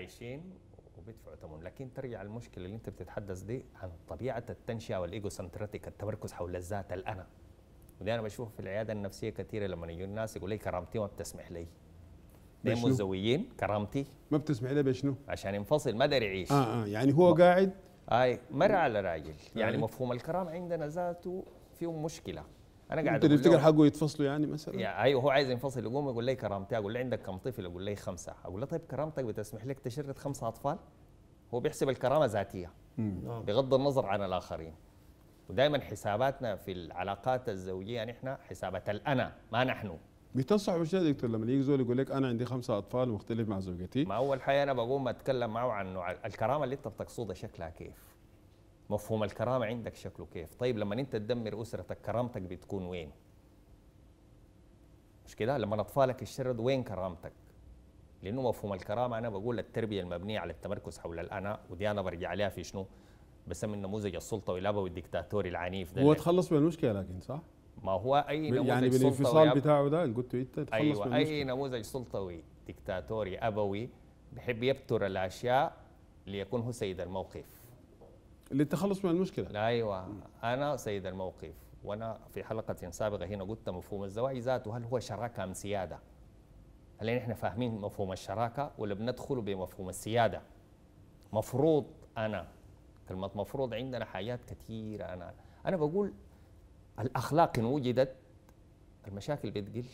عايشين وبيدفعوا ثمن لكن ترجع المشكله اللي انت بتتحدث دي عن طبيعه التنشئه والايجو سنتراتيك التمركز حول الذات الانا ودي انا بشوف في العياده النفسيه كثيره لما يجوا الناس يقول لي كرامتي ما بتسمح لي دي مزويين كرامتي ما بتسمح لي بشنو عشان ينفصل ما داري يعيش اه اه يعني هو قاعد اي مر على راجل يعني آه. مفهوم الكرام عندنا ذاته فيه مشكله انا قاعد انت تفتكر حقه يتفصلوا يعني مثلا يعني ايوه هو عايز ينفصل يقوم يقول لي كرامتي اقول لي عندك كم طفل اقول لي خمسه اقول له طيب كرامتك بتسمح لك تشرد خمسه اطفال هو بيحسب الكرامه ذاتيه نعم. بغض النظر عن الاخرين ودائما حساباتنا في العلاقات الزوجيه نحن يعني حسابات الانا ما نحن بتنصح بشيء يا دكتور لما يجي زول يقول لك انا عندي خمسه اطفال ومختلف مع زوجتي ما اول حاجه انا بقوم اتكلم معه عن الكرامه اللي انت بتقصدها شكلها كيف مفهوم الكرامه عندك شكله كيف طيب لما انت تدمر اسرتك كرامتك بتكون وين مش كده لما اطفالك الشرد وين كرامتك لانه مفهوم الكرامه انا بقول التربيه المبنيه على التمركز حول الانا ودي انا برجع عليها في شنو بسمي النموذج السلطه والأبا الدكتاتوري العنيف ده هو تخلص من المشكله لكن صح ما هو اي نموذج يعني بالانفصال بتاعه ده اللي قلته انت تخلص أيوة من اي نموذج سلطوي دكتاتوري ابوي بحب يبتر الاشياء ليكون هو سيد الموقف للتخلص من المشكله ايوه انا سيد الموقف وانا في حلقه سابقه هنا قلت مفهوم الزواج ذاته هل هو شراكه ام سياده؟ هل احنا فاهمين مفهوم الشراكه ولا بندخل بمفهوم السياده؟ مفروض انا كلمه مفروض عندنا حاجات كثيره انا انا بقول الاخلاق ان وجدت المشاكل بتقل